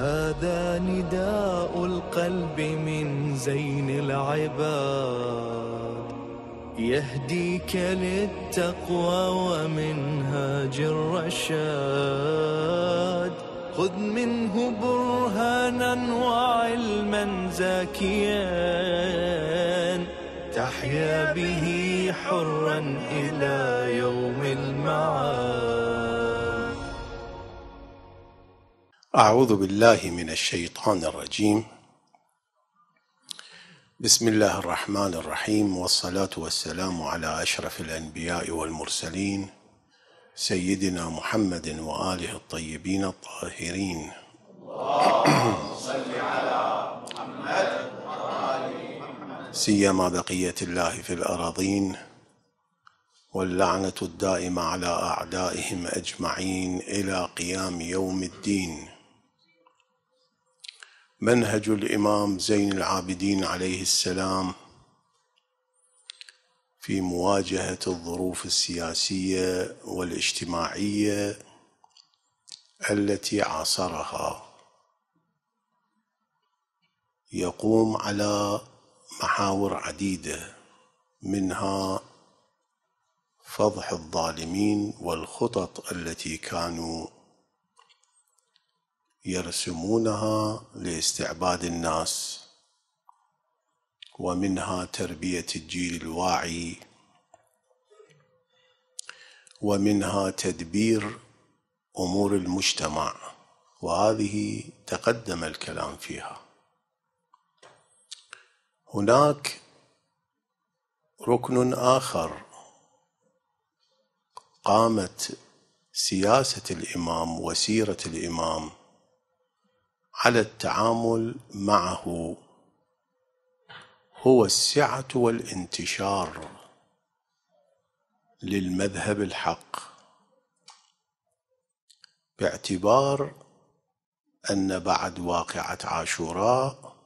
هذا نداء القلب من زين العباد يهديك للتقوى ومنهاج الرشاد خذ منه برهانا وعلما زاكيا تحيا به حرا إلى يوم المعاد أعوذ بالله من الشيطان الرجيم بسم الله الرحمن الرحيم والصلاة والسلام على أشرف الأنبياء والمرسلين سيدنا محمد وآله الطيبين الطاهرين اللهم صل على محمد محمد سيما بقية الله في الأراضين واللعنة الدائمة على أعدائهم أجمعين إلى قيام يوم الدين منهج الإمام زين العابدين عليه السلام في مواجهة الظروف السياسية والاجتماعية التي عاصرها يقوم على محاور عديدة منها فضح الظالمين والخطط التي كانوا يرسمونها لاستعباد الناس ومنها تربيه الجيل الواعي ومنها تدبير امور المجتمع وهذه تقدم الكلام فيها هناك ركن اخر قامت سياسه الامام وسيره الامام على التعامل معه هو السعه والانتشار للمذهب الحق باعتبار ان بعد واقعه عاشوراء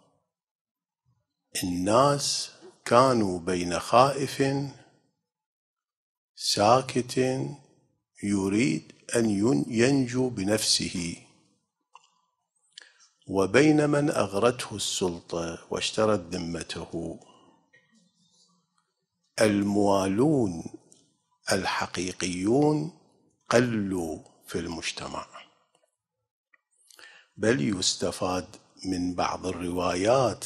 الناس كانوا بين خائف ساكت يريد ان ينجو بنفسه وبين من اغرته السلطه واشترت ذمته الموالون الحقيقيون قلوا في المجتمع بل يستفاد من بعض الروايات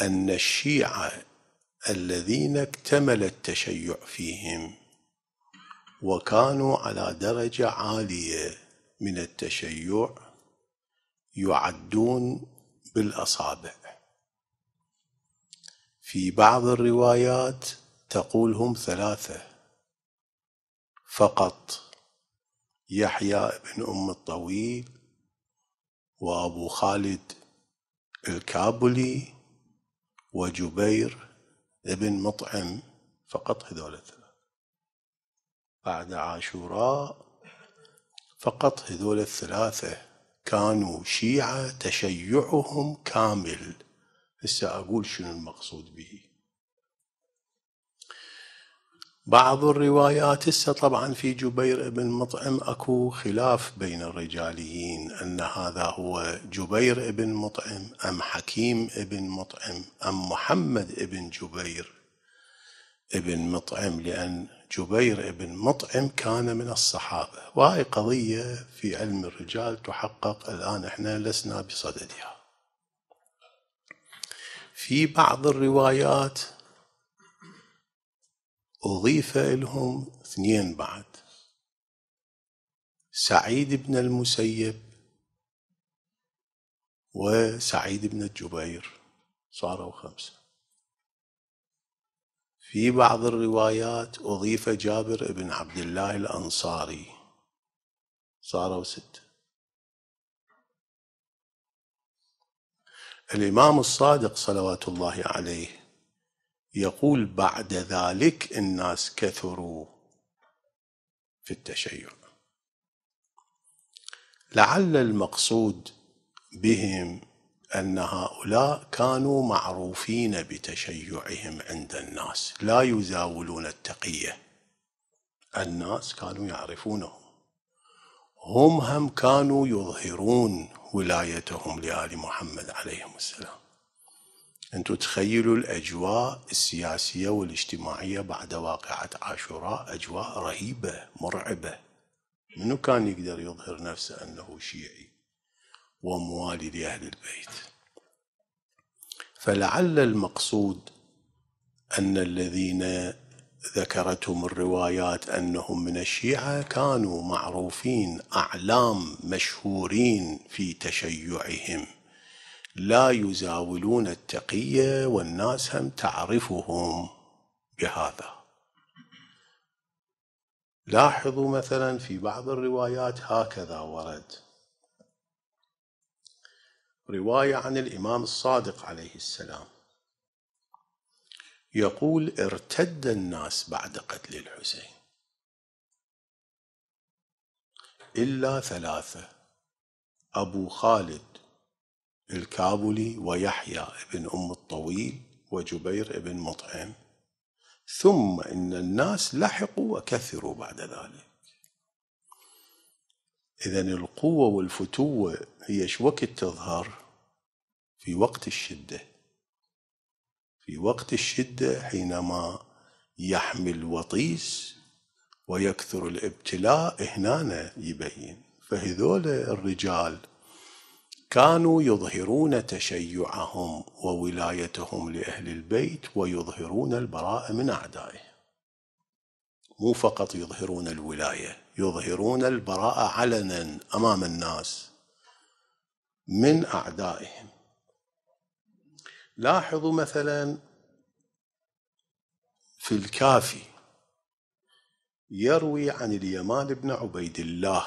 ان الشيعه الذين اكتمل التشيع فيهم وكانوا على درجه عاليه من التشيع يعدون بالاصابع في بعض الروايات تقول هم ثلاثه فقط يحيى بن ام الطويل وابو خالد الكابلي وجبير بن مطعم فقط هذول الثلاثه بعد عاشوراء فقط هذول الثلاثه كانوا شيعة تشيعهم كامل هسه أقول شنو المقصود به بعض الروايات هسه طبعا في جبير بن مطعم اكو خلاف بين الرجاليين ان هذا هو جبير بن مطعم ام حكيم بن مطعم ام محمد بن جبير بن مطعم لان جبير بن مطعم كان من الصحابة وهي قضية في علم الرجال تحقق الآن احنا لسنا بصددها في بعض الروايات أضيف لهم اثنين بعد سعيد بن المسيب وسعيد بن الجبير صاروا خمسة في بعض الروايات أضيف جابر بن عبد الله الأنصاري صاروا ستة الإمام الصادق صلوات الله عليه يقول بعد ذلك الناس كثروا في التشيع لعل المقصود بهم أن هؤلاء كانوا معروفين بتشيعهم عند الناس لا يزاولون التقية الناس كانوا يعرفونهم هم هم كانوا يظهرون ولايتهم لآل محمد عليهم السلام أنتم تخيلوا الأجواء السياسية والاجتماعية بعد واقعة عاشوراء أجواء رهيبة مرعبة منو كان يقدر يظهر نفسه أنه شيعي وموالي لأهل البيت فلعل المقصود أن الذين ذكرتهم الروايات أنهم من الشيعة كانوا معروفين أعلام مشهورين في تشيعهم لا يزاولون التقية والناس هم تعرفهم بهذا لاحظوا مثلا في بعض الروايات هكذا ورد روايه عن الامام الصادق عليه السلام يقول ارتد الناس بعد قتل الحسين الا ثلاثه ابو خالد الكابلي ويحيى بن ام الطويل وجبير بن مطعم ثم ان الناس لحقوا وكثروا بعد ذلك اذا القوه والفتوه هي شو وقت تظهر في وقت الشدة في وقت الشدة حينما يحمل وطيس ويكثر الابتلاء هنا يبين فهذول الرجال كانوا يظهرون تشيعهم وولايتهم لأهل البيت ويظهرون البراءة من أعدائه مو فقط يظهرون الولاية يظهرون البراءة علنا أمام الناس من أعدائهم لاحظوا مثلا في الكافي يروي عن اليمان بن عبيد الله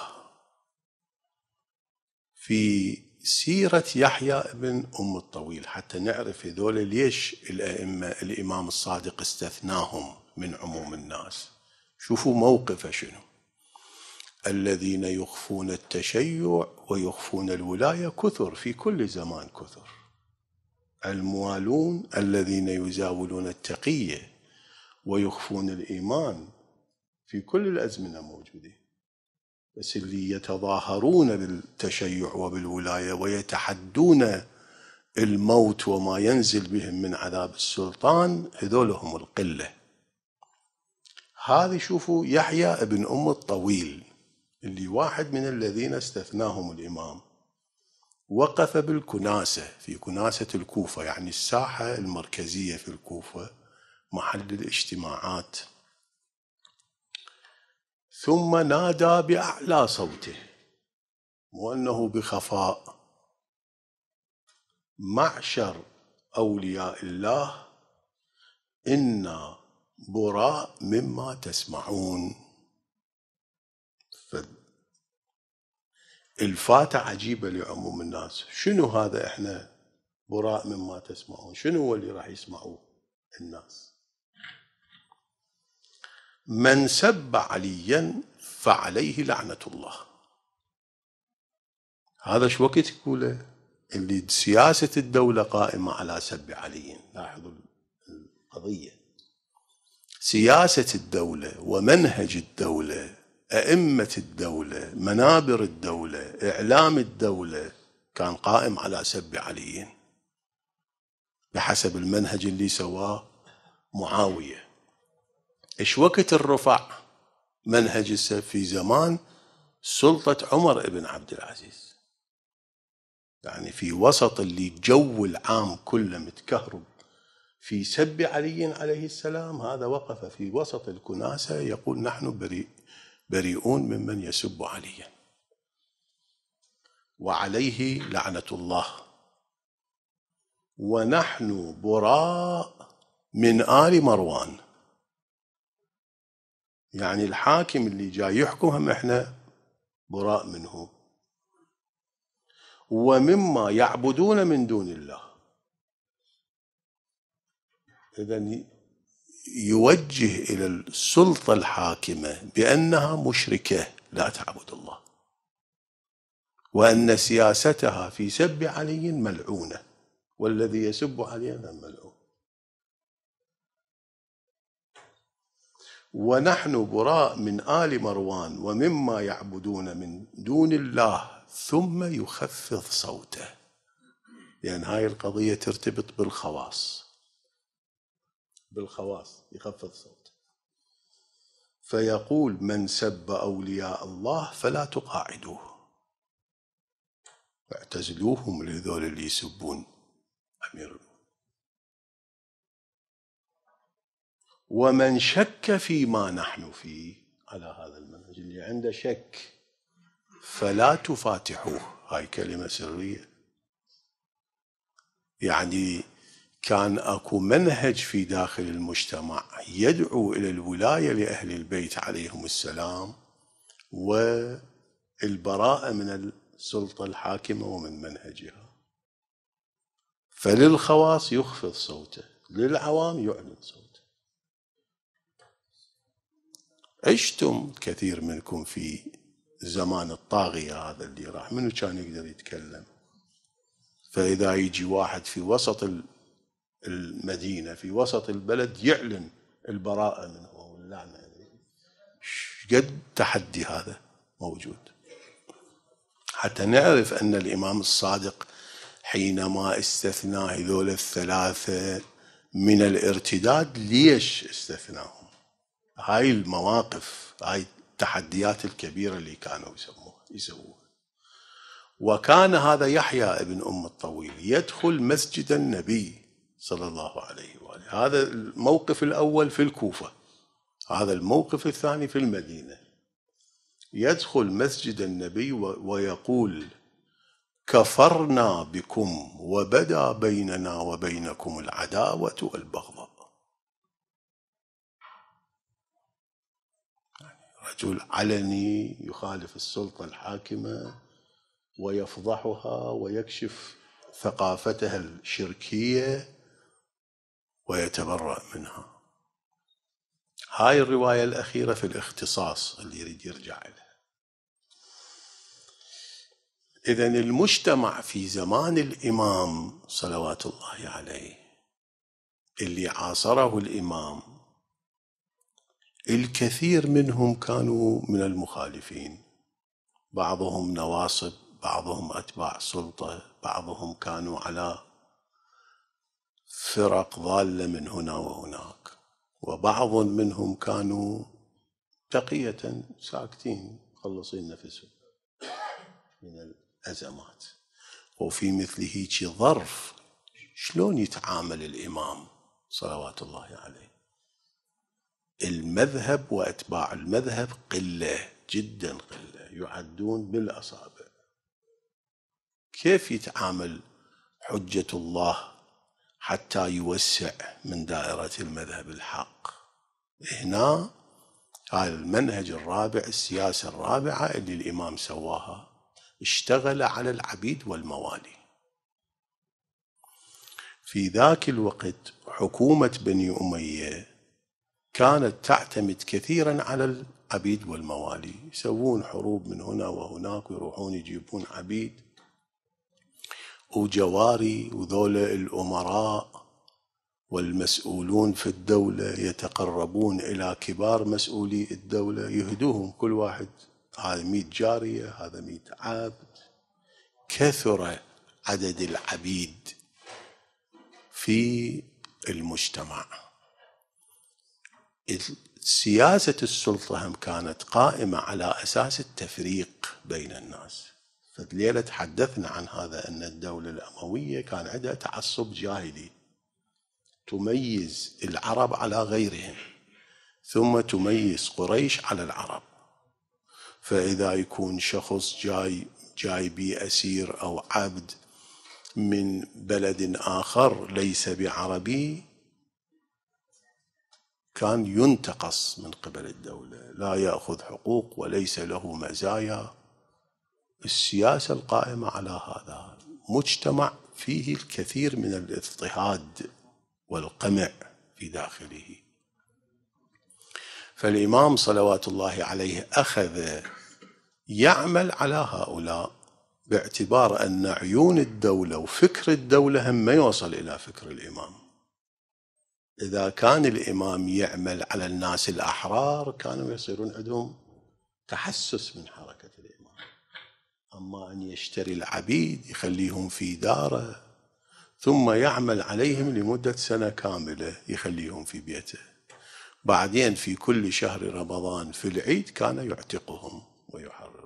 في سيرة يحيى بن أم الطويل حتى نعرف هذول ليش الأئمة الإمام الصادق استثناهم من عموم الناس شوفوا موقفه شنو الذين يخفون التشيع ويخفون الولاية كثر في كل زمان كثر الموالون الذين يزاولون التقية ويخفون الإيمان في كل الأزمنة موجودين بس اللي يتظاهرون بالتشيع وبالولاية ويتحدون الموت وما ينزل بهم من عذاب السلطان هذول هم القلة هذه شوفوا يحيى ابن أم الطويل اللي واحد من الذين استثناهم الإمام وقف بالكناسة في كناسة الكوفة يعني الساحة المركزية في الكوفة محل الاجتماعات ثم نادى بأعلى صوته وأنه بخفاء معشر أولياء الله إنا براء مما تسمعون الفاتة عجيبة لعموم الناس شنو هذا احنا براء مما تسمعون شنو هو اللي راح يسمعوه الناس من سب عليا فعليه لعنة الله هذا شو وقت يقوله اللي سياسة الدولة قائمة على سب علي لاحظوا القضية سياسة الدولة ومنهج الدولة أئمة الدولة منابر الدولة إعلام الدولة كان قائم على سب علي بحسب المنهج اللي سواه معاوية إيش وقت الرفع منهج السب في زمان سلطة عمر بن عبد العزيز يعني في وسط اللي جو العام كله متكهرب في سب علي عليه السلام هذا وقف في وسط الكناسة يقول نحن بريء بريئون ممن يسب عليا وعليه لعنة الله ونحن براء من آل مروان يعني الحاكم اللي جاي يحكم احنا براء منه ومما يعبدون من دون الله إذا يوجه الى السلطه الحاكمه بانها مشركه لا تعبد الله وان سياستها في سب علي ملعونه والذي يسب عليا ملعون ونحن براء من ال مروان ومما يعبدون من دون الله ثم يخفض صوته لان هاي القضيه ترتبط بالخواص بالخواص يخفض صوته فيقول من سب أولياء الله فلا تقاعدوه اعتزلوهم لذول اللي يسبون أمير ومن شك فيما نحن فيه على هذا المنهج اللي عنده شك فلا تفاتحوه هاي كلمة سرية يعني كان اكو منهج في داخل المجتمع يدعو الى الولايه لاهل البيت عليهم السلام والبراءه من السلطه الحاكمه ومن منهجها فللخواص يخفض صوته للعوام يعلن صوته عشتم كثير منكم في زمان الطاغيه هذا اللي راح منو كان يقدر يتكلم فاذا يجي واحد في وسط المدينة في وسط البلد يعلن البراءة منه واللعنة نعم، يعني قد تحدي هذا موجود حتى نعرف أن الإمام الصادق حينما استثنى هذول الثلاثة من الارتداد ليش استثناهم هاي المواقف هاي التحديات الكبيرة اللي كانوا يسموها يسووها وكان هذا يحيى ابن أم الطويل يدخل مسجد النبي صلى الله عليه واله هذا الموقف الاول في الكوفه هذا الموقف الثاني في المدينه يدخل مسجد النبي ويقول كفرنا بكم وبدا بيننا وبينكم العداوه والبغضاء يعني رجل علني يخالف السلطة الحاكمة ويفضحها ويكشف ثقافتها الشركية ويتبرأ منها هاي الرواية الأخيرة في الاختصاص اللي يريد يرجع لها إذا المجتمع في زمان الإمام صلوات الله عليه اللي عاصره الإمام الكثير منهم كانوا من المخالفين بعضهم نواصب بعضهم أتباع سلطة بعضهم كانوا على فرق ضاله من هنا وهناك وبعض منهم كانوا تقيه ساكتين مخلصين نفسهم من الازمات وفي مثل هيك ظرف شلون يتعامل الامام صلوات الله عليه المذهب واتباع المذهب قله جدا قله يعدون بالاصابع كيف يتعامل حجه الله حتى يوسع من دائرة المذهب الحق هنا هذا المنهج الرابع السياسة الرابعة اللي الإمام سواها اشتغل على العبيد والموالي في ذاك الوقت حكومة بني أمية كانت تعتمد كثيرا على العبيد والموالي يسوون حروب من هنا وهناك ويروحون يجيبون عبيد وجواري وذول الأمراء والمسؤولون في الدولة يتقربون إلى كبار مسؤولي الدولة يهدوهم كل واحد هذا ميت جارية هذا ميت عبد كثر عدد العبيد في المجتمع سياسة السلطة هم كانت قائمة على أساس التفريق بين الناس فالليلة تحدثنا عن هذا أن الدولة الأموية كان عندها تعصب جاهلي تميز العرب على غيرهم ثم تميز قريش على العرب فإذا يكون شخص جاي جاي بي أسير أو عبد من بلد آخر ليس بعربي كان ينتقص من قبل الدولة لا يأخذ حقوق وليس له مزايا السياسة القائمة على هذا مجتمع فيه الكثير من الاضطهاد والقمع في داخله فالإمام صلوات الله عليه أخذ يعمل على هؤلاء باعتبار أن عيون الدولة وفكر الدولة هم ما يوصل إلى فكر الإمام إذا كان الإمام يعمل على الناس الأحرار كانوا يصيرون عندهم تحسس من حركة أما أن يشتري العبيد يخليهم في داره ثم يعمل عليهم لمدة سنة كاملة يخليهم في بيته بعدين في كل شهر رمضان في العيد كان يعتقهم ويحررهم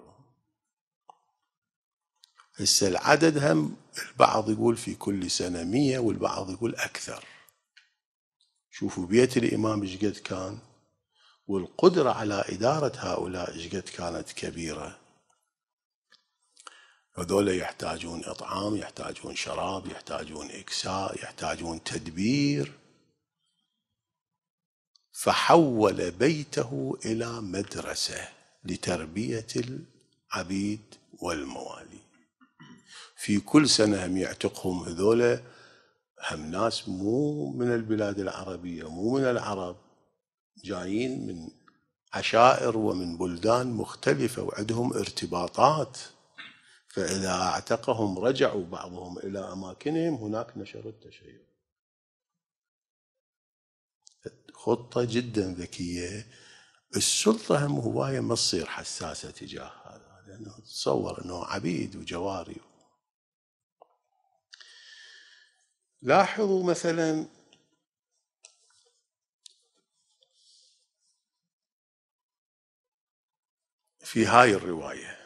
هسه العدد هم البعض يقول في كل سنة مية والبعض يقول أكثر شوفوا بيت الإمام قد كان والقدرة على إدارة هؤلاء قد كانت كبيرة هذول يحتاجون إطعام يحتاجون شراب يحتاجون إكساء يحتاجون تدبير فحول بيته إلى مدرسة لتربية العبيد والموالي في كل سنة هم يعتقهم هذول هم ناس مو من البلاد العربية مو من العرب جايين من عشائر ومن بلدان مختلفة وعندهم ارتباطات فإذا أعتقهم رجعوا بعضهم إلى أماكنهم هناك نشر التشيع خطة جدا ذكية السلطة هم هواية ما تصير حساسة تجاه هذا لأنه تصور أنه عبيد وجواري لاحظوا مثلا في هاي الروايه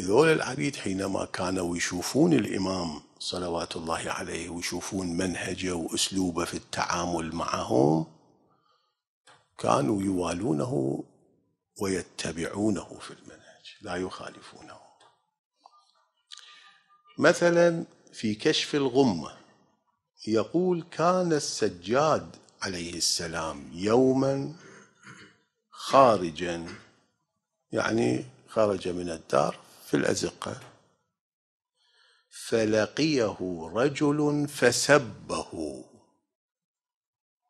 هذول العبيد حينما كانوا يشوفون الإمام صلوات الله عليه ويشوفون منهجه وأسلوبه في التعامل معهم كانوا يوالونه ويتبعونه في المنهج لا يخالفونه مثلا في كشف الغمة يقول كان السجاد عليه السلام يوما خارجا يعني خرج من الدار في الأزقة فلقيه رجل فسبه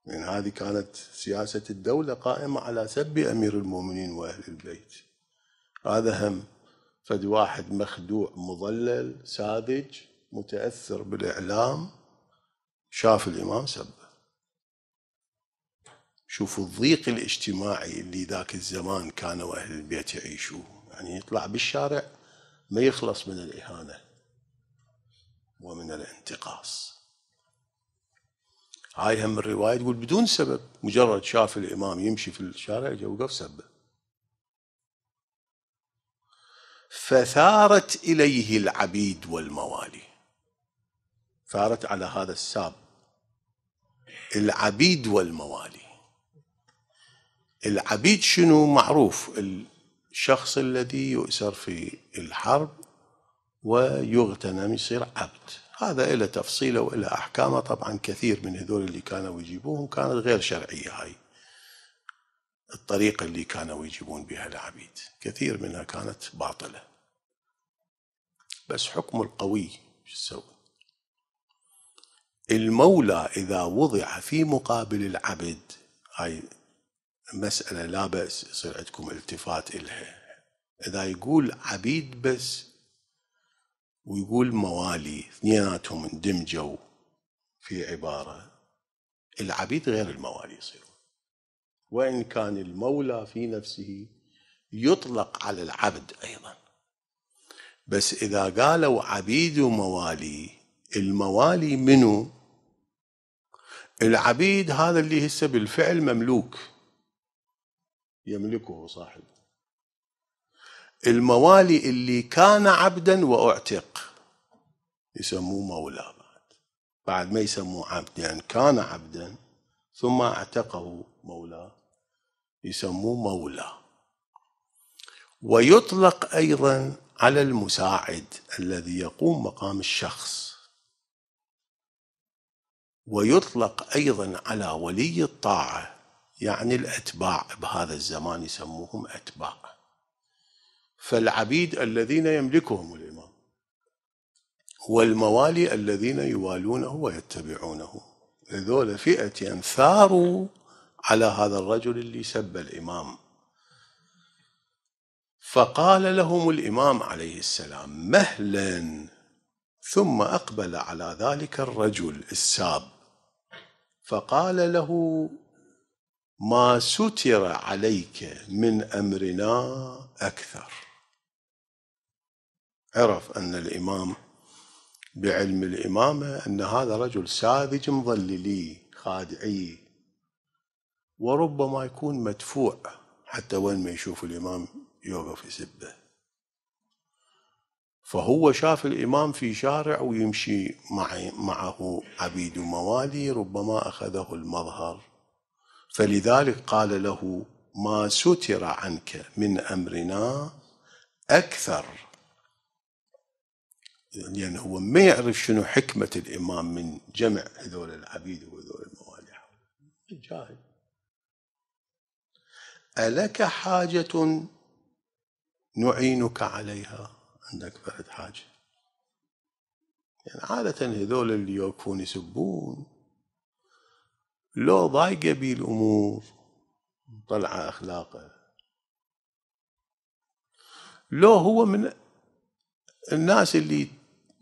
من هذه كانت سياسة الدولة قائمة على سب أمير المؤمنين وأهل البيت هذا هم فد واحد مخدوع مضلل ساذج متأثر بالإعلام شاف الإمام سبه شوفوا الضيق الاجتماعي اللي ذاك الزمان كانوا أهل البيت يعيشوه يعني يطلع بالشارع ما يخلص من الإهانة ومن الانتقاص هاي هم الرواية تقول بدون سبب مجرد شاف الإمام يمشي في الشارع وقف سبه فثارت إليه العبيد والموالي ثارت على هذا الساب العبيد والموالي العبيد شنو معروف الشخص الذي يؤسر في الحرب ويغتنم يصير عبد هذا إلى تفصيله وإلى أحكامه طبعا كثير من هذول اللي كانوا يجيبوهم كانت غير شرعية هاي الطريقة اللي كانوا يجيبون بها العبيد كثير منها كانت باطلة بس حكم القوي شو تسوي المولى إذا وضع في مقابل العبد هاي مسألة لا بأس يصير عندكم التفات إلها إذا يقول عبيد بس ويقول موالي اثنيناتهم اندمجوا في عبارة العبيد غير الموالي يصيرون وإن كان المولى في نفسه يطلق على العبد أيضا بس إذا قالوا عبيد وموالي الموالي منو العبيد هذا اللي هسه بالفعل مملوك يملكه صاحبه الموالي اللي كان عبدا واعتق يسموه مولى بعد بعد ما يسموه عبد لان يعني كان عبدا ثم اعتقه مولاه يسموه مولى ويطلق ايضا على المساعد الذي يقوم مقام الشخص ويطلق ايضا على ولي الطاعه يعني الأتباع بهذا الزمان يسموهم أتباع فالعبيد الذين يملكهم الإمام والموالي الذين يوالونه ويتبعونه هذول فئة ثاروا على هذا الرجل اللي سب الإمام فقال لهم الإمام عليه السلام مهلا ثم أقبل على ذلك الرجل الساب فقال له ما ستر عليك من امرنا اكثر عرف ان الامام بعلم الامامه ان هذا رجل ساذج مظللي خادعي وربما يكون مدفوع حتى وين ما يشوف الامام يوقف يسبه فهو شاف الامام في شارع ويمشي معه عبيد موالي ربما اخذه المظهر فلذلك قال له ما ستر عنك من امرنا اكثر يعني هو ما يعرف شنو حكمه الامام من جمع هذول العبيد وهذول المواليح جاهل الك حاجه نعينك عليها عندك فرد حاجه يعني عاده هذول اللي يوقفون يسبون لو ضايقه بي الامور طلع اخلاقه لو هو من الناس اللي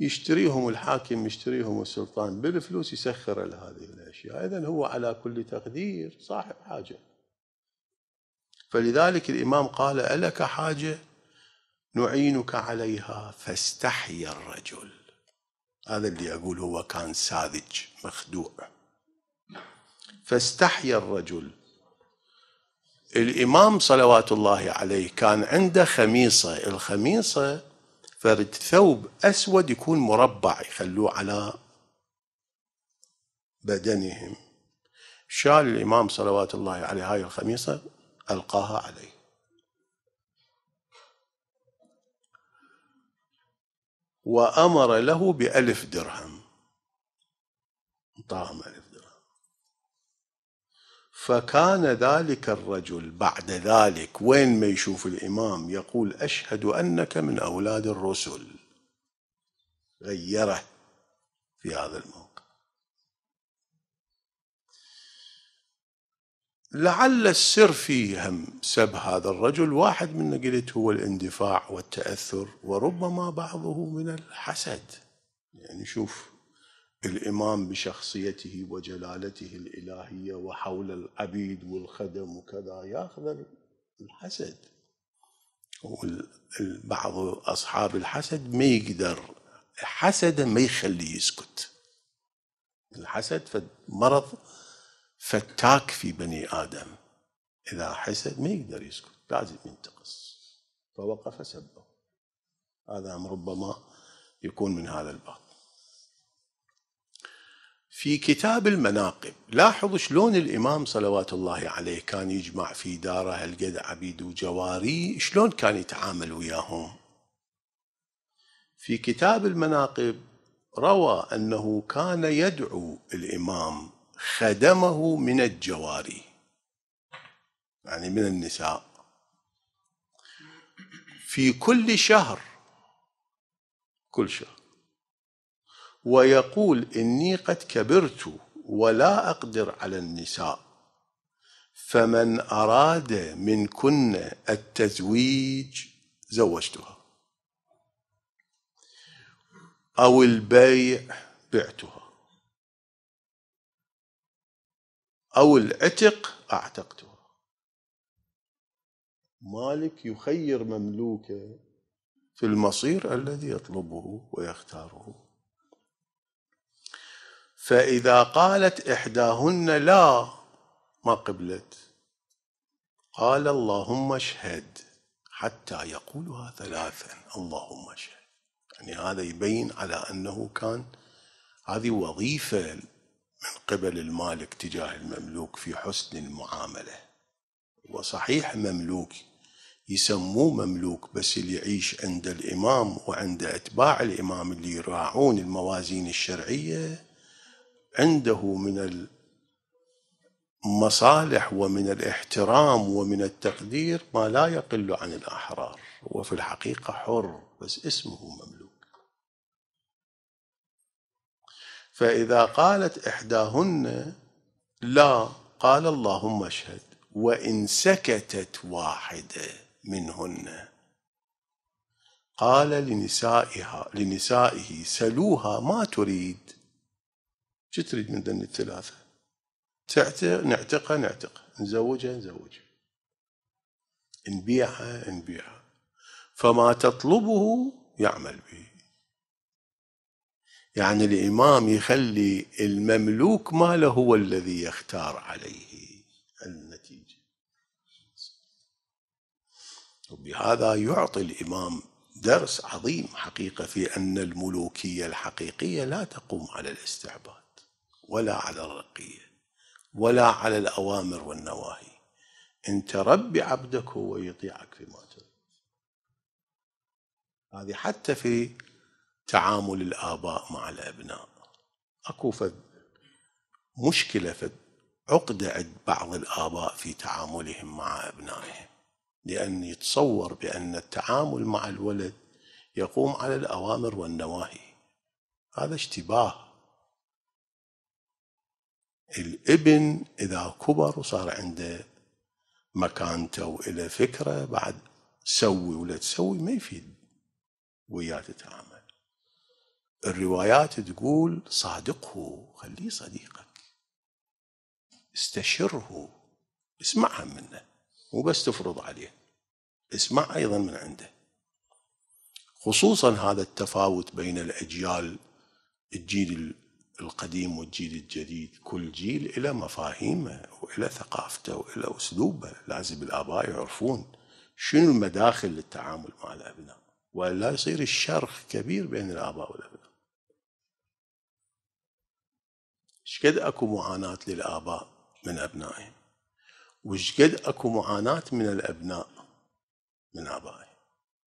يشتريهم الحاكم يشتريهم السلطان بالفلوس يسخر لهذه الاشياء اذا هو على كل تقدير صاحب حاجه فلذلك الامام قال الك حاجه نعينك عليها فاستحيا الرجل هذا اللي اقول هو كان ساذج مخدوع فاستحيا الرجل الإمام صلوات الله عليه كان عنده خميصة الخميصة فرد ثوب أسود يكون مربع يخلوه على بدنهم شال الإمام صلوات الله عليه هاي الخميصة ألقاها عليه وأمر له بألف درهم انطاهم ألف فكان ذلك الرجل بعد ذلك وين ما يشوف الامام يقول اشهد انك من اولاد الرسل غيره في هذا الموقع لعل السر في هم سب هذا الرجل واحد من قلت هو الاندفاع والتاثر وربما بعضه من الحسد يعني شوف الإمام بشخصيته وجلالته الإلهية وحول العبيد والخدم وكذا يأخذ الحسد بعض أصحاب الحسد ما يقدر حسدا ما يخليه يسكت الحسد مرض فتاك في بني آدم إذا حسد ما يقدر يسكت لازم ينتقص فوقف سبه هذا ربما يكون من هذا الباب في كتاب المناقب لاحظوا شلون الإمام صلوات الله عليه كان يجمع في داره هالقد عبيد وجواري شلون كان يتعامل وياهم في كتاب المناقب روى أنه كان يدعو الإمام خدمه من الجواري يعني من النساء في كل شهر كل شهر ويقول إني قد كبرت ولا أقدر على النساء فمن أراد منكن التزويج زوجتها أو البيع بعتها أو العتق أعتقتها مالك يخير مملوكه في المصير الذي يطلبه ويختاره فإذا قالت إحداهن لا ما قبلت قال اللهم اشهد حتى يقولها ثلاثا اللهم اشهد يعني هذا يبين على أنه كان هذه وظيفة من قبل المالك تجاه المملوك في حسن المعاملة وصحيح مملوك يسموه مملوك بس اللي يعيش عند الإمام وعند أتباع الإمام اللي يراعون الموازين الشرعية عنده من المصالح ومن الاحترام ومن التقدير ما لا يقل عن الأحرار هو في الحقيقة حر بس اسمه مملوك فإذا قالت إحداهن لا قال اللهم اشهد وإن سكتت واحدة منهن قال لنسائها لنسائه سلوها ما تريد شو تريد من ذني الثلاثة تعتق نعتقها نعتقها نزوجها نزوجها نبيعها نبيعها فما تطلبه يعمل به يعني الإمام يخلي المملوك ماله هو الذي يختار عليه النتيجة وبهذا يعطي الإمام درس عظيم حقيقة في أن الملوكية الحقيقية لا تقوم على الاستعباد ولا على الرقية ولا على الأوامر والنواهي أنت ربي عبدك هو يطيعك فيما تريد هذه حتى في تعامل الآباء مع الأبناء أكو فد مشكلة فد عقدة عند بعض الآباء في تعاملهم مع أبنائهم لأن يتصور بأن التعامل مع الولد يقوم على الأوامر والنواهي هذا اشتباه الابن إذا كبر وصار عنده مكانته وإله فكرة بعد سوي ولا تسوي ما يفيد وياه تتعامل الروايات تقول صادقه خليه صديقك استشره اسمعها منه مو بس تفرض عليه اسمع أيضا من عنده خصوصا هذا التفاوت بين الأجيال الجيل القديم والجيل الجديد كل جيل إلى مفاهيمه وإلى ثقافته وإلى أسلوبه لازم الآباء يعرفون شنو المداخل للتعامل مع الأبناء ولا يصير الشرخ كبير بين الآباء والأبناء شقد أكو معاناة للآباء من أبنائهم وشقد أكو معاناة من الأبناء من آبائهم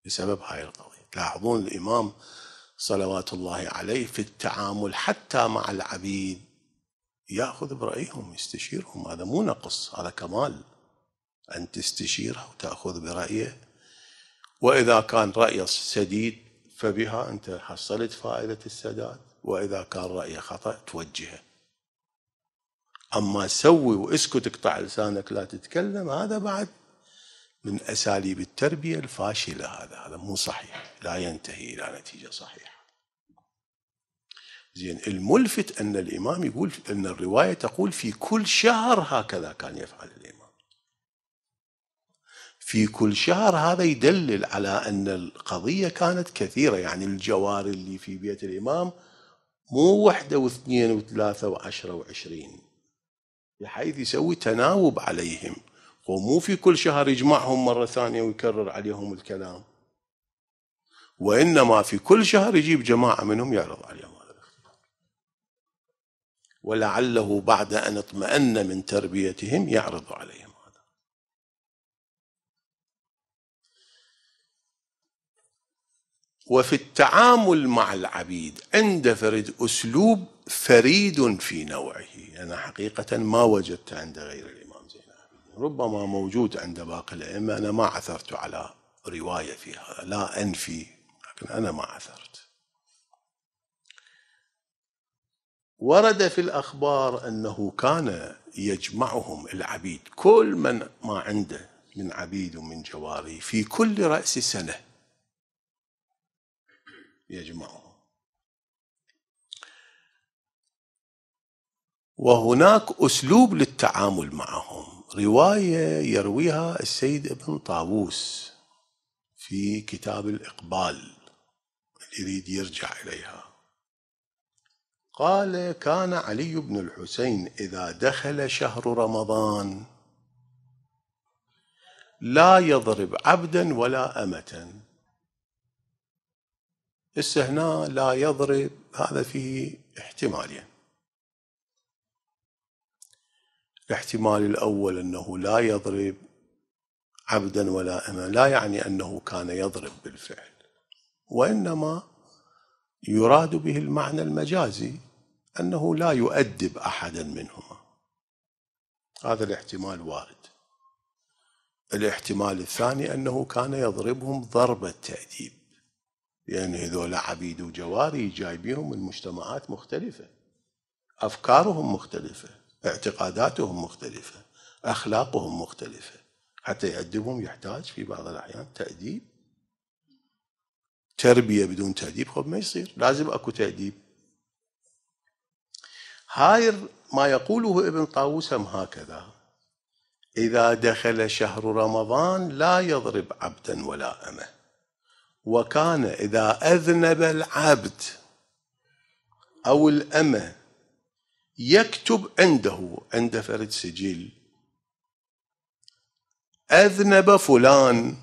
بسبب هاي القضية تلاحظون الإمام صلوات الله عليه في التعامل حتى مع العبيد ياخذ برايهم يستشيرهم هذا مو نقص هذا كمال ان تستشيره وتاخذ برايه واذا كان رايه سديد فبها انت حصلت فائده السداد واذا كان رايه خطا توجهه اما سوي واسكت اقطع لسانك لا تتكلم هذا بعد من أساليب التربية الفاشلة هذا هذا مو صحيح لا ينتهي إلى نتيجة صحيحة زين الملفت أن الإمام يقول أن الرواية تقول في كل شهر هكذا كان يفعل الإمام في كل شهر هذا يدلل على أن القضية كانت كثيرة يعني الجوار اللي في بيت الإمام مو واحدة واثنين وثلاثة وعشرة وعشرين بحيث يسوي تناوب عليهم ومو في كل شهر يجمعهم مرة ثانية ويكرر عليهم الكلام وإنما في كل شهر يجيب جماعة منهم يعرض عليهم هذا الاختبار ولعله بعد أن اطمأن من تربيتهم يعرض عليهم هذا وفي التعامل مع العبيد عند فرد أسلوب فريد في نوعه أنا حقيقة ما وجدت عند غير الإمام ربما موجود عند باقي الأئمة أنا ما عثرت على رواية في هذا لا أنفي لكن أنا ما عثرت ورد في الأخبار أنه كان يجمعهم العبيد كل من ما عنده من عبيد ومن جواري في كل رأس سنة يجمعهم وهناك أسلوب للتعامل معهم رواية يرويها السيد ابن طاووس في كتاب الإقبال اللي يريد يرجع إليها قال كان علي بن الحسين إذا دخل شهر رمضان لا يضرب عبدا ولا أمة هنا لا يضرب هذا فيه احتمالين الاحتمال الأول أنه لا يضرب عبدا ولا أما لا يعني أنه كان يضرب بالفعل وإنما يراد به المعنى المجازي أنه لا يؤدب أحدا منهما هذا الاحتمال وارد الاحتمال الثاني أنه كان يضربهم ضرب التأديب لأن يعني هذول عبيد وجواري جايبينهم من مجتمعات مختلفة أفكارهم مختلفة اعتقاداتهم مختلفة أخلاقهم مختلفة حتى يأدبهم يحتاج في بعض الأحيان تأديب تربية بدون تأديب خب ما يصير لازم أكو تأديب هاي ما يقوله ابن طاووس هم هكذا إذا دخل شهر رمضان لا يضرب عبدا ولا أمه وكان إذا أذنب العبد أو الأمة يكتب عنده عند فرد سجل أذنب فلان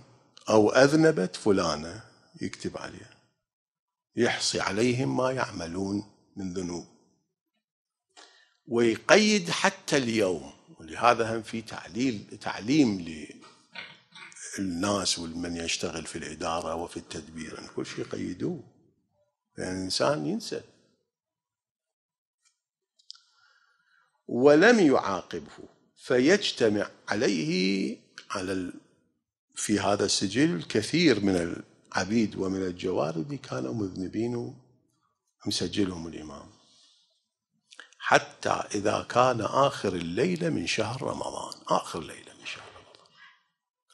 أو أذنبت فلانة يكتب عليه يحصي عليهم ما يعملون من ذنوب ويقيد حتى اليوم ولهذا هم في تعليل تعليم للناس والمن يشتغل في الإدارة وفي التدبير كل شيء يقيدوه لأن يعني الإنسان ينسى ولم يعاقبه فيجتمع عليه على في هذا السجل كثير من العبيد ومن الجوارد كانوا مذنبين مسجلهم الإمام حتى إذا كان آخر الليلة من شهر رمضان آخر ليلة من شهر رمضان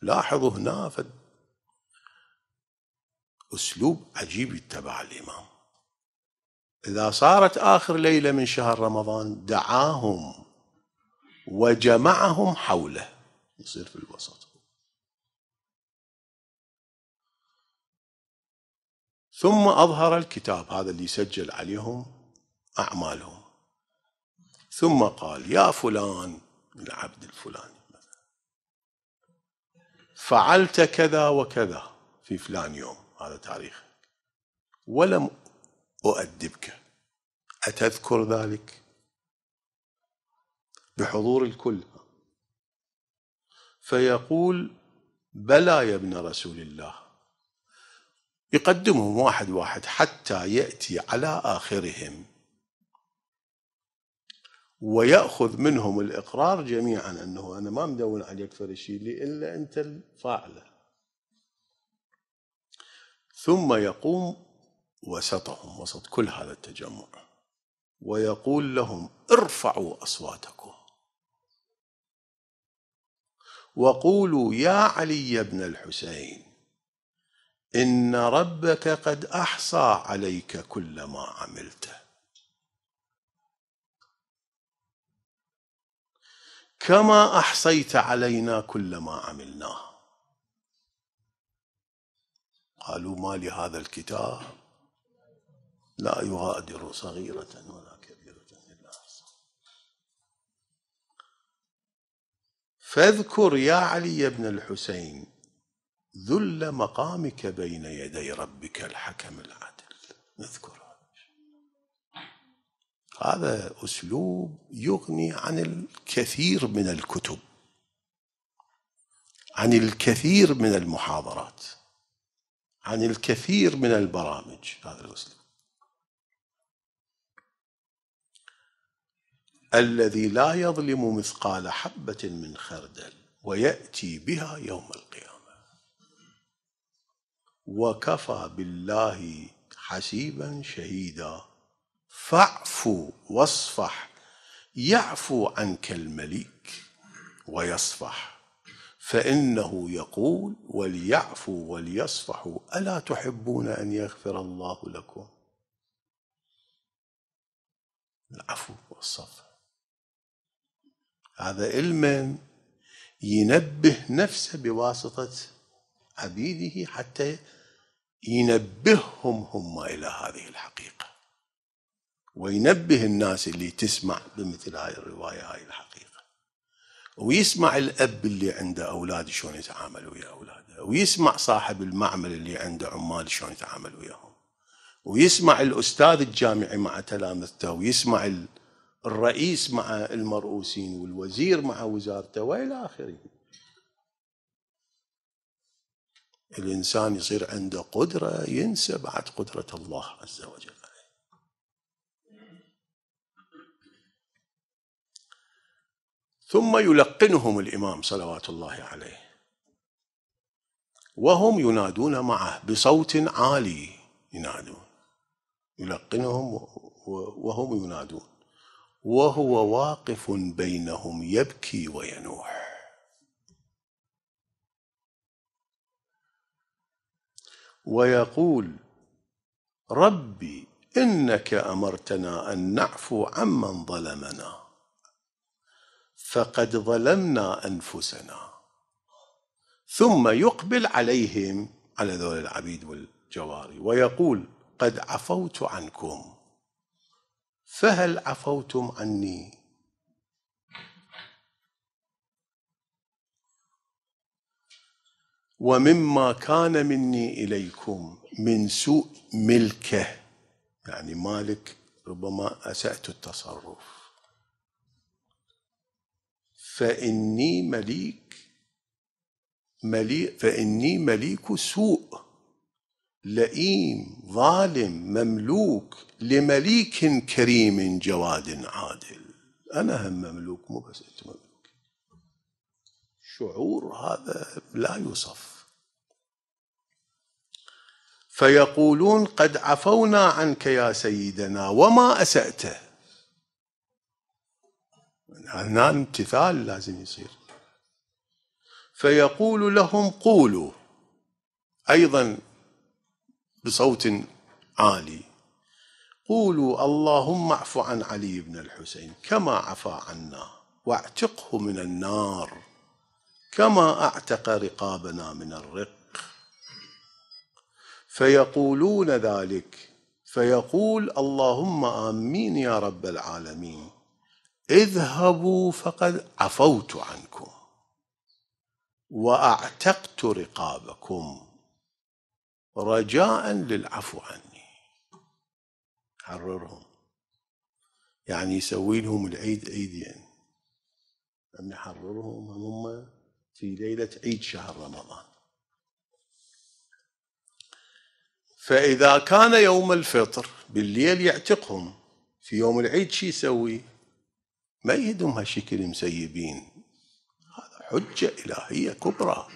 لاحظوا هنا أسلوب عجيب اتبع الإمام إذا صارت آخر ليلة من شهر رمضان دعاهم وجمعهم حوله يصير في الوسط ثم أظهر الكتاب هذا اللي سجل عليهم أعمالهم ثم قال يا فلان العبد الفلاني فعلت كذا وكذا في فلان يوم هذا تاريخك ولم أؤدبك أتذكر ذلك بحضور الكل فيقول بلى يا ابن رسول الله يقدمهم واحد واحد حتى يأتي على آخرهم ويأخذ منهم الإقرار جميعا أنه أنا ما مدون عليك فرشي إلا أنت الفاعلة ثم يقوم وسطهم وسط كل هذا التجمع ويقول لهم ارفعوا اصواتكم وقولوا يا علي بن الحسين ان ربك قد احصى عليك كل ما عملته كما احصيت علينا كل ما عملناه قالوا ما لهذا الكتاب لا يغادر صغيرة ولا كبيرة إلا أحصاها فاذكر يا علي بن الحسين ذل مقامك بين يدي ربك الحكم العدل نذكر هذا أسلوب يغني عن الكثير من الكتب عن الكثير من المحاضرات عن الكثير من البرامج هذا الأسلوب الذي لا يظلم مثقال حبة من خردل ويأتي بها يوم القيامة وكفى بالله حسيبا شهيدا فاعفو واصفح يعفو عنك المليك ويصفح فإنه يقول وليعفوا وليصفحوا ألا تحبون أن يغفر الله لكم العفو والصفح هذا المن ينبه نفسه بواسطة عبيده حتى ينبههم هم إلى هذه الحقيقة وينبه الناس اللي تسمع بمثل هاي الرواية هاي الحقيقة ويسمع الأب اللي عنده أولاد شلون يتعامل ويا أولاده ويسمع صاحب المعمل اللي عنده عمال شلون يتعامل وياهم ويسمع الأستاذ الجامعي مع تلامذته ويسمع ال... الرئيس مع المرؤوسين والوزير مع وزارته والى اخره الانسان يصير عنده قدره ينسى بعد قدره الله عز وجل ثم يلقنهم الامام صلوات الله عليه وهم ينادون معه بصوت عالي ينادون يلقنهم وهم ينادون وهو واقف بينهم يبكي وينوح ويقول ربي انك امرتنا ان نعفو عمن ظلمنا فقد ظلمنا انفسنا ثم يقبل عليهم على ذول العبيد والجواري ويقول قد عفوت عنكم فهل عفوتم عني ومما كان مني اليكم من سوء ملكه يعني مالك ربما اسات التصرف فاني مليك مليء فاني مليك سوء لئيم ظالم مملوك لمليك كريم جواد عادل أنا هم مملوك مو بس أنت مملوك شعور هذا لا يوصف فيقولون قد عفونا عنك يا سيدنا وما أسأته هنا امتثال لازم يصير فيقول لهم قولوا أيضا بصوت عالي قولوا اللهم اعف عن علي بن الحسين كما عفا عنا واعتقه من النار كما اعتق رقابنا من الرق فيقولون ذلك فيقول اللهم امين يا رب العالمين اذهبوا فقد عفوت عنكم واعتقت رقابكم رجاء للعفو عني حررهم يعني يسوي لهم العيد عيدين أم يحررهم هم في ليلة عيد شهر رمضان فإذا كان يوم الفطر بالليل يعتقهم في يوم العيد شو يسوي؟ ما يهدم هالشكل مسيبين هذا حجة إلهية كبرى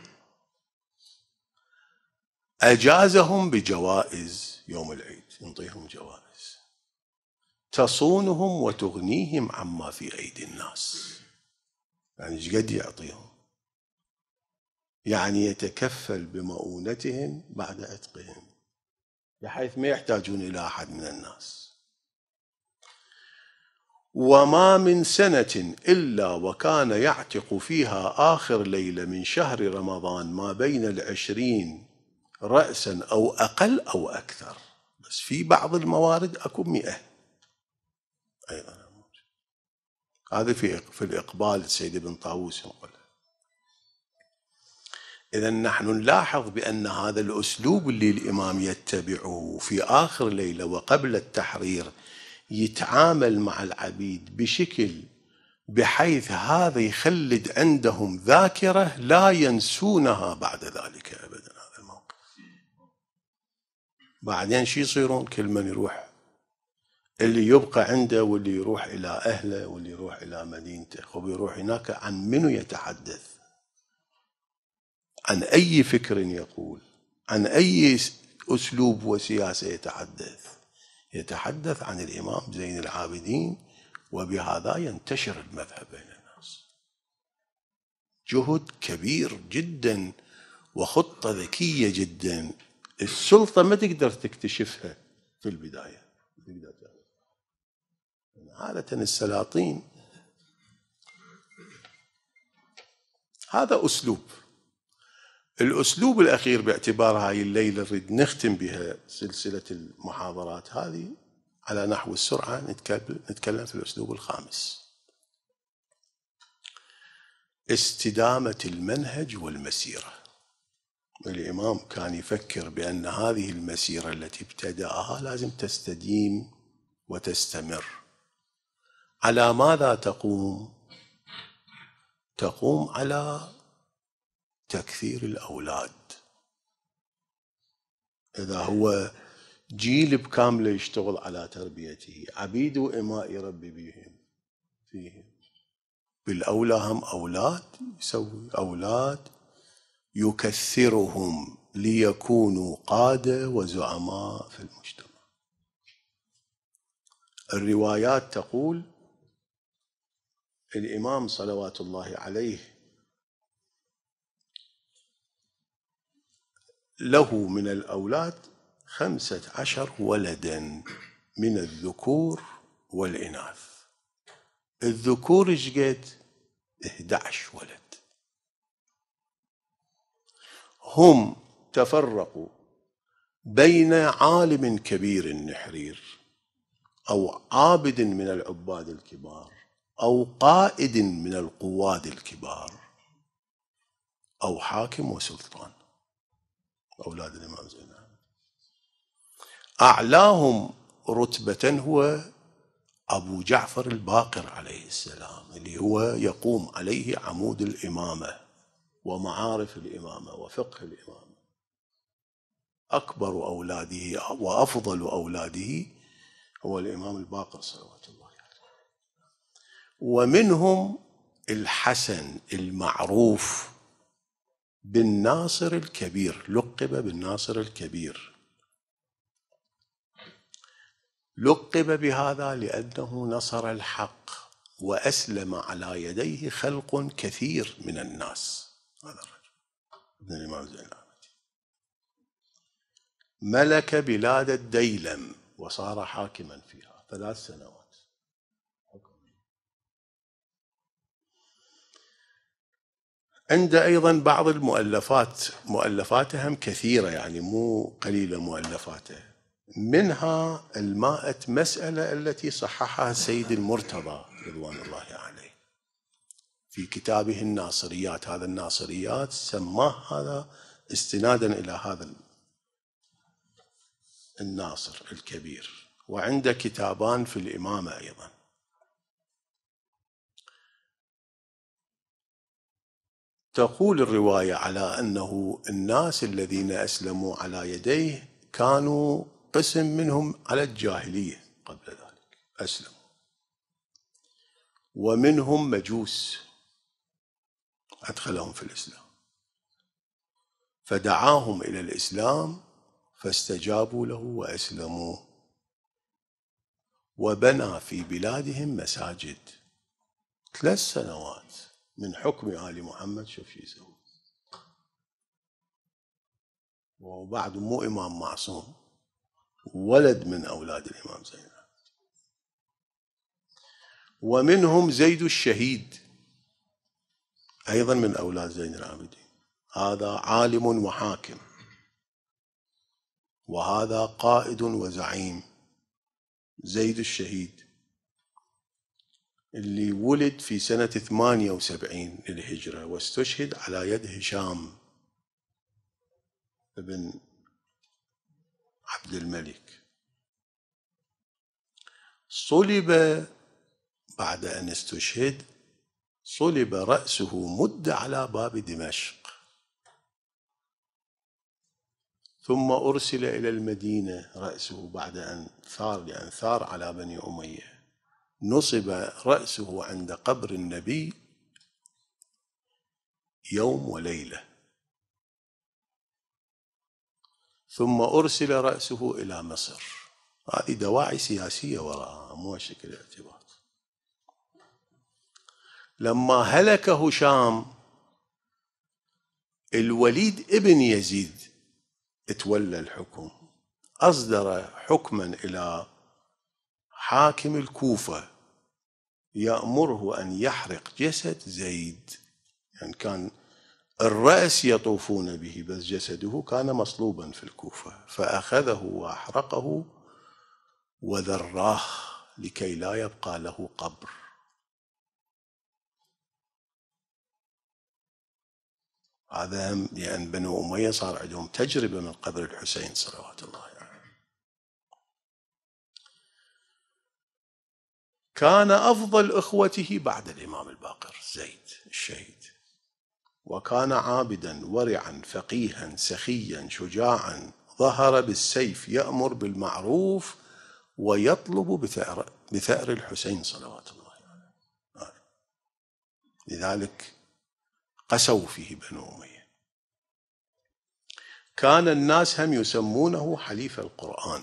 أجازهم بجوائز يوم العيد ينطيهم جوائز تصونهم وتغنيهم عما في أيدي الناس يعني ايش قد يعطيهم يعني يتكفل بمؤونتهم بعد عتقهم بحيث ما يحتاجون إلى أحد من الناس وما من سنة إلا وكان يعتق فيها آخر ليلة من شهر رمضان ما بين العشرين رأسا أو أقل أو أكثر بس في بعض الموارد أكون مئة أيضا هذا في في الإقبال السيد ابن طاووس يقول إذا نحن نلاحظ بأن هذا الأسلوب اللي الإمام يتبعه في آخر ليلة وقبل التحرير يتعامل مع العبيد بشكل بحيث هذا يخلد عندهم ذاكرة لا ينسونها بعد ذلك أبدا بعدين شو يصيرون كل من يروح اللي يبقى عنده واللي يروح إلى أهله واللي يروح إلى مدينته خب هناك عن منو يتحدث عن أي فكر يقول عن أي أسلوب وسياسة يتحدث يتحدث عن الإمام زين العابدين وبهذا ينتشر المذهب بين الناس جهد كبير جدا وخطة ذكية جدا السلطة ما تقدر تكتشفها في البداية تقدر عادة السلاطين هذا أسلوب الأسلوب الأخير باعتبار هاي الليلة نريد نختم بها سلسلة المحاضرات هذه على نحو السرعة نتكلم في الأسلوب الخامس استدامة المنهج والمسيره الإمام كان يفكر بأن هذه المسيرة التي ابتدأها لازم تستديم وتستمر على ماذا تقوم؟ تقوم على تكثير الأولاد إذا هو جيل بكامله يشتغل على تربيته عبيد وإماء يربي بهم فيهم بالأولى هم أولاد يسوي أولاد يكثرهم ليكونوا قادة وزعماء في المجتمع الروايات تقول الإمام صلوات الله عليه له من الأولاد خمسة عشر ولدا من الذكور والإناث الذكور شقد 11 ولد هم تفرقوا بين عالم كبير نحرير أو عابد من العباد الكبار أو قائد من القواد الكبار أو حاكم وسلطان أولاد الإمام زين أعلاهم رتبة هو أبو جعفر الباقر عليه السلام اللي هو يقوم عليه عمود الإمامة ومعارف الإمامة وفقه الإمامة أكبر أولاده وأفضل أولاده هو الإمام الباقر صلوات الله عليه ومنهم الحسن المعروف بالناصر الكبير لقب بالناصر الكبير لقب بهذا لأنه نصر الحق وأسلم على يديه خلق كثير من الناس هذا الرجل ابن الإمام العلامتي ملك بلاد الديلم وصار حاكما فيها ثلاث سنوات عند أيضا بعض المؤلفات مؤلفاتهم كثيرة يعني مو قليلة مؤلفاته منها المائة مسألة التي صححها السيد المرتضى رضوان الله عليه يعني في كتابه الناصريات هذا الناصريات سماه هذا استنادا إلى هذا الناصر الكبير وعنده كتابان في الإمامة أيضا تقول الرواية على أنه الناس الذين أسلموا على يديه كانوا قسم منهم على الجاهلية قبل ذلك أسلموا ومنهم مجوس أدخلهم في الإسلام فدعاهم إلى الإسلام فاستجابوا له وأسلموا وبنى في بلادهم مساجد ثلاث سنوات من حكم آل محمد شوف شو يسوي وبعد مو إمام معصوم ولد من أولاد الإمام زين ومنهم زيد الشهيد أيضا من أولاد زين العابدين هذا عالم وحاكم وهذا قائد وزعيم زيد الشهيد اللي ولد في سنة 78 للهجرة واستشهد على يد هشام بن عبد الملك صلب بعد أن استشهد صلب رأسه مد على باب دمشق ثم أرسل إلى المدينة رأسه بعد أن ثار لأن ثار على بني أمية نصب رأسه عند قبر النبي يوم وليلة ثم أرسل رأسه إلى مصر هذه دواعي سياسية وراءها مو شكل اعتبار لما هلك هشام الوليد ابن يزيد تولى الحكم أصدر حكما إلى حاكم الكوفة يأمره أن يحرق جسد زيد يعني كان الرأس يطوفون به بس جسده كان مصلوبا في الكوفة فأخذه وأحرقه وذراه لكي لا يبقى له قبر هذا هم لأن بنو أمية صار عندهم تجربة من قبل الحسين صلوات الله عليه يعني. كان أفضل إخوته بعد الإمام الباقر زيد الشهيد وكان عابدا ورعا فقيها سخيا شجاعا ظهر بالسيف يأمر بالمعروف ويطلب بثأر, بثأر الحسين صلوات الله عليه يعني. لذلك قسوا فيه بنو أمية كان الناس هم يسمونه حليف القرآن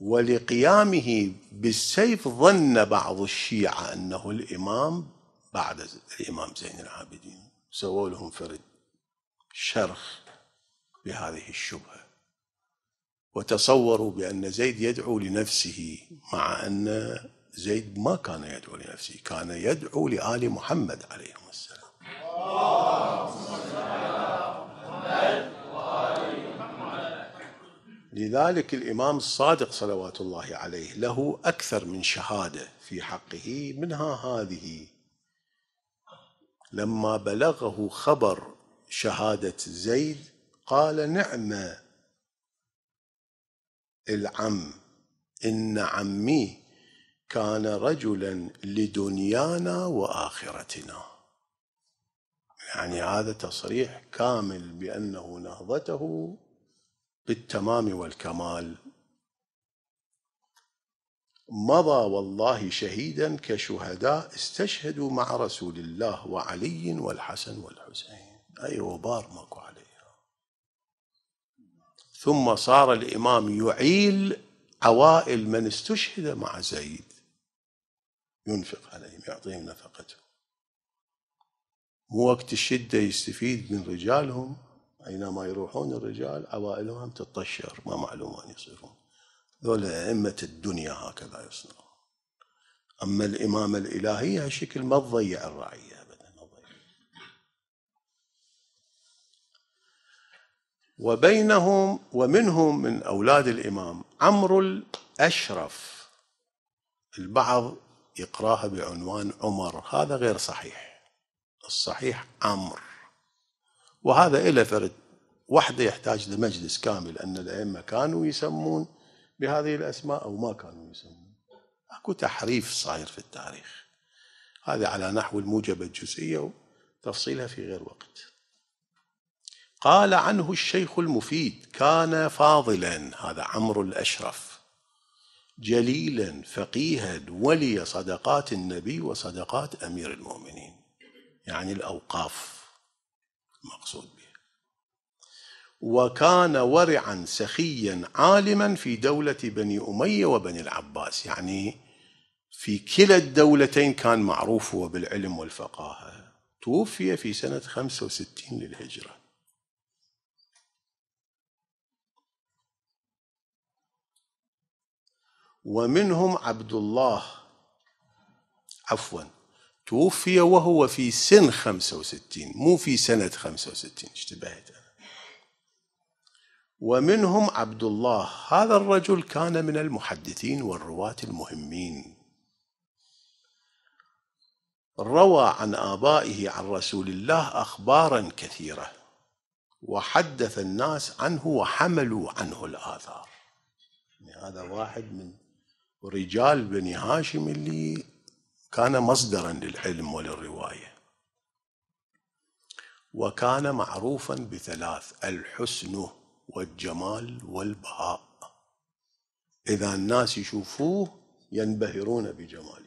ولقيامه بالسيف ظن بعض الشيعة أنه الإمام بعد الإمام زين العابدين سووا لهم فرد شرخ بهذه الشبهة وتصوروا بأن زيد يدعو لنفسه مع أن زيد ما كان يدعو لنفسه كان يدعو لآل محمد عليهم السلام لذلك الإمام الصادق صلوات الله عليه له أكثر من شهادة في حقه منها هذه لما بلغه خبر شهادة زيد قال نعم العم إن عمي كان رجلا لدنيانا واخرتنا يعني هذا تصريح كامل بانه نهضته بالتمام والكمال مضى والله شهيدا كشهداء استشهدوا مع رسول الله وعلي والحسن والحسين أي أيوة، غبار ماكو عليها ثم صار الإمام يعيل عوائل من استشهد مع زيد ينفق عليهم يعطيهم نفقتهم وقت الشدة يستفيد من رجالهم أينما يروحون الرجال عوائلهم تتطشر ما معلومان يصيرون ذولا أئمة الدنيا هكذا يصنعون أما الإمامة الإلهية هالشكل ما تضيع الرعية أبدا ما تضيع وبينهم ومنهم من أولاد الإمام عمرو الأشرف البعض يقراها بعنوان عمر هذا غير صحيح الصحيح عمر وهذا إلى فرد وحده يحتاج لمجلس كامل أن الأئمة كانوا يسمون بهذه الأسماء أو ما كانوا يسمون أكو تحريف صاير في التاريخ هذا على نحو الموجبة الجزئية وتفصيلها في غير وقت قال عنه الشيخ المفيد كان فاضلا هذا عمرو الأشرف جليلا فقيها ولي صدقات النبي وصدقات امير المؤمنين يعني الاوقاف مقصود بها وكان ورعا سخيا عالما في دوله بني اميه وبني العباس يعني في كلا الدولتين كان معروف هو بالعلم والفقاهه توفي في سنه 65 للهجره ومنهم عبد الله عفوا توفي وهو في سن 65 مو في سنة 65 اشتبهت أنا ومنهم عبد الله هذا الرجل كان من المحدثين والرواة المهمين روى عن آبائه عن رسول الله أخبارا كثيرة وحدث الناس عنه وحملوا عنه الآثار يعني هذا واحد من رجال بني هاشم اللي كان مصدرا للعلم وللروايه وكان معروفا بثلاث الحسن والجمال والبهاء اذا الناس يشوفوه ينبهرون بجماله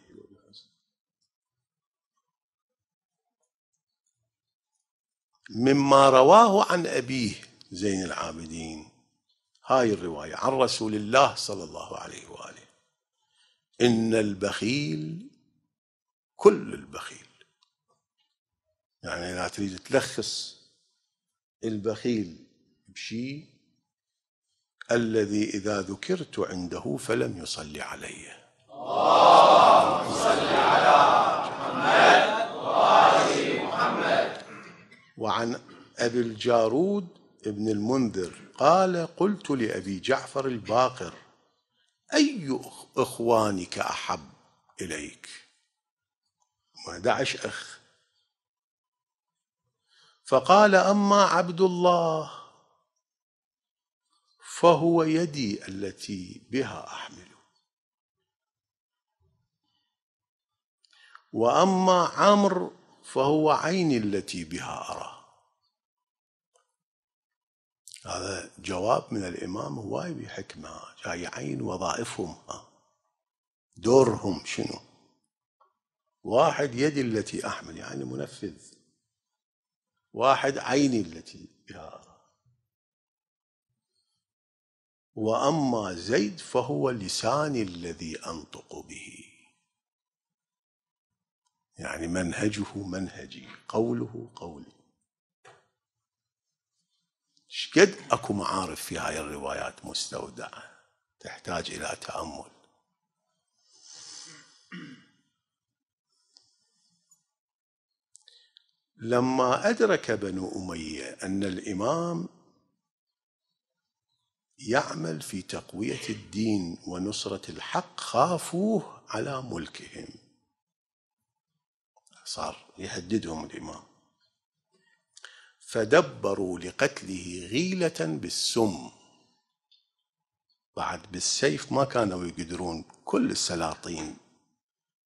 مما رواه عن أبيه زين العابدين هاي الرواية عن رسول الله صلى الله عليه وآله إن البخيل كل البخيل يعني إذا تريد تلخص البخيل بشيء الذي إذا ذكرت عنده فلم يصلي علي اللهم صل على محمد وآل محمد وعن أبي الجارود ابن المنذر قال قلت لأبي جعفر الباقر أي إخوانك أحب إليك ما دعش أخ فقال أما عبد الله فهو يدي التي بها أحمل وأما عمرو فهو عيني التي بها أراه هذا جواب من الإمام هواي بحكمة جاي عين وظائفهم دورهم شنو واحد يدي التي أحمل يعني منفذ واحد عيني التي بها وأما زيد فهو لساني الذي أنطق به يعني منهجه منهجي قوله قولي شقد اكو معارف في هاي الروايات مستودعه تحتاج الى تامل لما ادرك بنو اميه ان الامام يعمل في تقويه الدين ونصره الحق خافوه على ملكهم صار يهددهم الامام فدبروا لقتله غيلة بالسم بعد بالسيف ما كانوا يقدرون كل السلاطين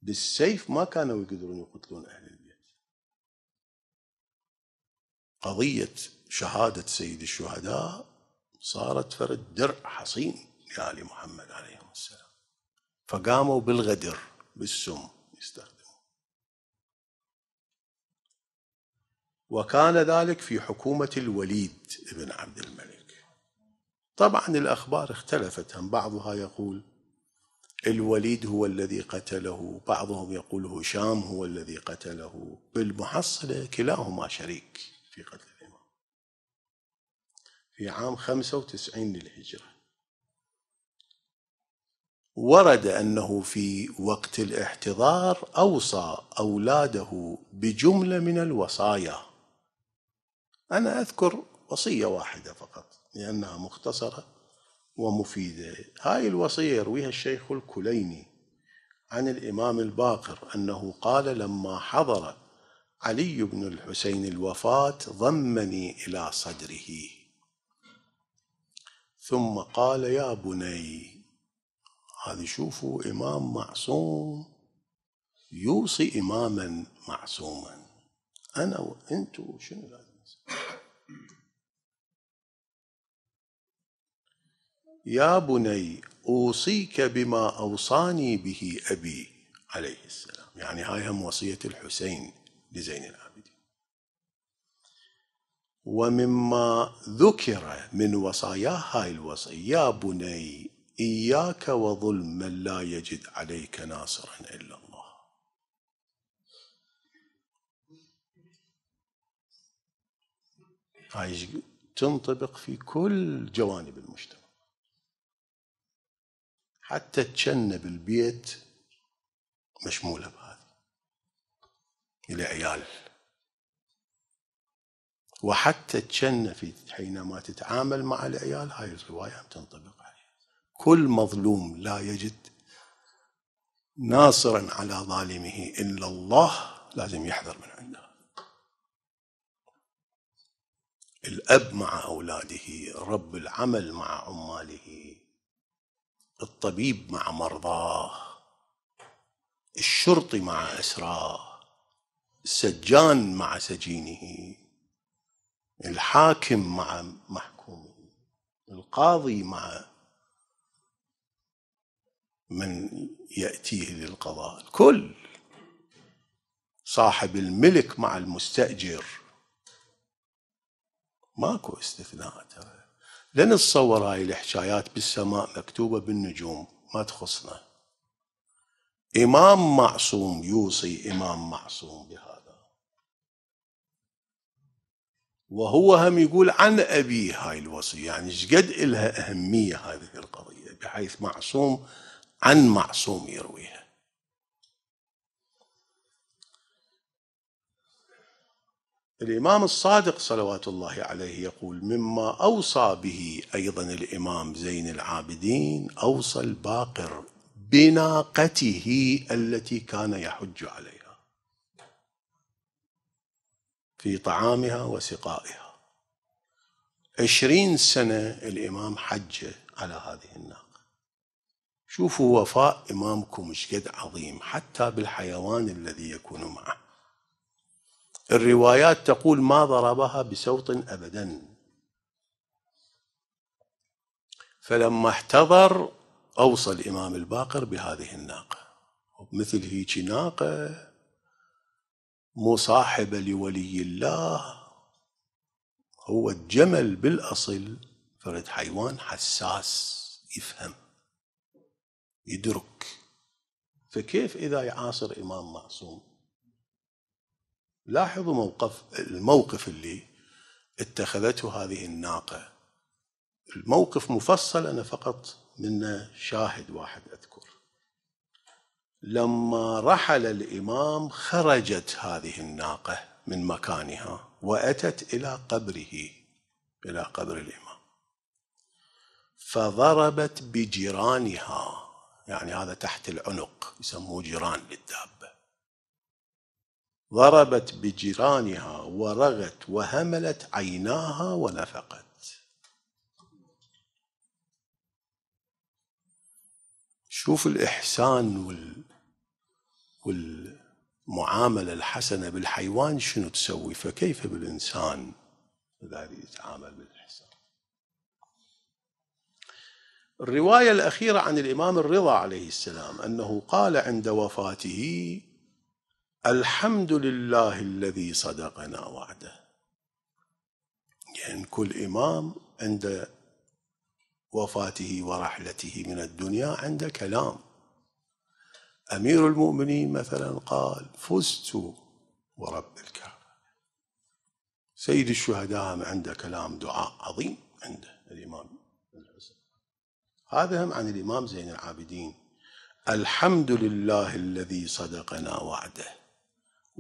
بالسيف ما كانوا يقدرون يقتلون أهل البيت قضية شهادة سيد الشهداء صارت فرد درع حصين لآل محمد عليهم السلام فقاموا بالغدر بالسم يستخدم وكان ذلك في حكومة الوليد بن عبد الملك طبعا الأخبار اختلفت عن بعضها يقول الوليد هو الذي قتله بعضهم يقول هشام هو الذي قتله بالمحصلة كلاهما شريك في قتل الإمام في عام 95 للهجرة ورد أنه في وقت الاحتضار أوصى أولاده بجملة من الوصايا أنا أذكر وصية واحدة فقط لأنها مختصرة ومفيدة هاي الوصية يرويها الشيخ الكليني عن الإمام الباقر أنه قال لما حضر علي بن الحسين الوفاة ضمني إلى صدره ثم قال يا بني هذه شوفوا إمام معصوم يوصي إماما معصوما أنا وأنتوا شنو يا بني أوصيك بما أوصاني به أبي عليه السلام يعني هاي هم وصية الحسين لزين العابدين ومما ذكر من وصاياه هاي الوصية يا بني إياك وظلم من لا يجد عليك ناصرا إلا الله هاي تنطبق في كل جوانب المجتمع حتى تشنة بالبيت مشمولة بهذه العيال وحتى تشنة في حينما تتعامل مع العيال هاي الرواية تنطبق عليه كل مظلوم لا يجد ناصرا على ظالمه إلا الله لازم يحذر من عنده الأب مع أولاده رب العمل مع عماله الطبيب مع مرضاه الشرطي مع أسراه السجان مع سجينه الحاكم مع محكومه القاضي مع من يأتيه للقضاء الكل صاحب الملك مع المستأجر ماكو استثناء ترى لا نتصور هاي الحكايات بالسماء مكتوبه بالنجوم ما تخصنا امام معصوم يوصي امام معصوم بهذا وهو هم يقول عن ابيه هاي الوصيه يعني ايش قد الها اهميه هذه القضيه بحيث معصوم عن معصوم يرويها الإمام الصادق صلوات الله عليه يقول مما أوصى به أيضا الإمام زين العابدين أوصى الباقر بناقته التي كان يحج عليها في طعامها وسقائها عشرين سنة الإمام حج على هذه الناقة شوفوا وفاء إمامكم شقد عظيم حتى بالحيوان الذي يكون معه الروايات تقول ما ضربها بسوط ابدا فلما احتضر اوصى الامام الباقر بهذه الناقه مثل هيك ناقه مصاحبه لولي الله هو الجمل بالاصل فرد حيوان حساس يفهم يدرك فكيف اذا يعاصر امام معصوم لاحظوا موقف الموقف اللي اتخذته هذه الناقة الموقف مفصل أنا فقط منه شاهد واحد أذكر لما رحل الإمام خرجت هذه الناقة من مكانها وأتت إلى قبره إلى قبر الإمام فضربت بجيرانها يعني هذا تحت العنق يسموه جيران للدابة ضربت بجيرانها ورغت وهملت عيناها ونفقت شوف الإحسان وال... والمعاملة الحسنة بالحيوان شنو تسوي فكيف بالإنسان إذا يتعامل بالإحسان الرواية الأخيرة عن الإمام الرضا عليه السلام أنه قال عند وفاته الحمد لله الذي صدقنا وعده يعني كل إمام عند وفاته ورحلته من الدنيا عنده كلام أمير المؤمنين مثلا قال فزت ورب الكعبة سيد الشهداء عنده كلام دعاء عظيم عنده الإمام الحسن هذا هم عن الإمام زين العابدين الحمد لله الذي صدقنا وعده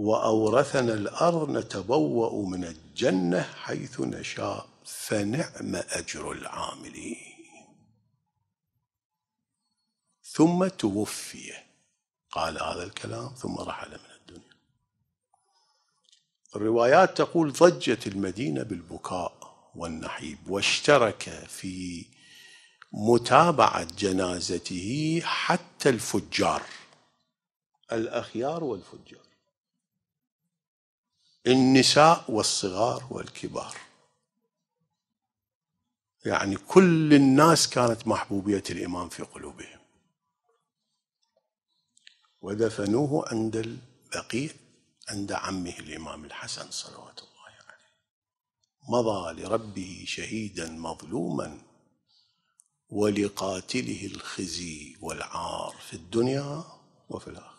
واورثنا الارض نتبوا من الجنه حيث نشاء فنعم اجر العاملين ثم توفي قال هذا الكلام ثم رحل من الدنيا الروايات تقول ضجت المدينه بالبكاء والنحيب واشترك في متابعه جنازته حتى الفجار الاخيار والفجار النساء والصغار والكبار يعني كل الناس كانت محبوبية الإمام في قلوبهم ودفنوه عند البقيع عند عمه الإمام الحسن صلوات الله عليه مضى لربه شهيدا مظلوما ولقاتله الخزي والعار في الدنيا وفي الآخرة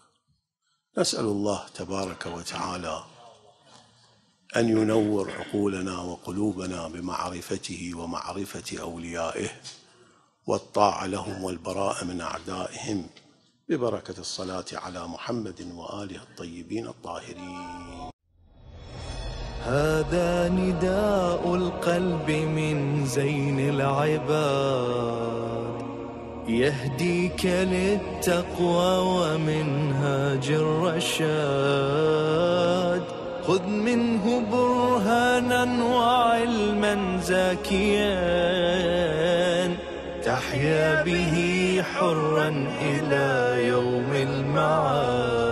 نسأل الله تبارك وتعالى أن ينور عقولنا وقلوبنا بمعرفته ومعرفة أوليائه والطاعة لهم والبراء من أعدائهم ببركة الصلاة على محمد وآله الطيبين الطاهرين هذا نداء القلب من زين العباد يهديك للتقوى ومنهاج الرشاد خذ منه برهانا وعلما زاكيا تحيا به حرا إلى يوم المعاد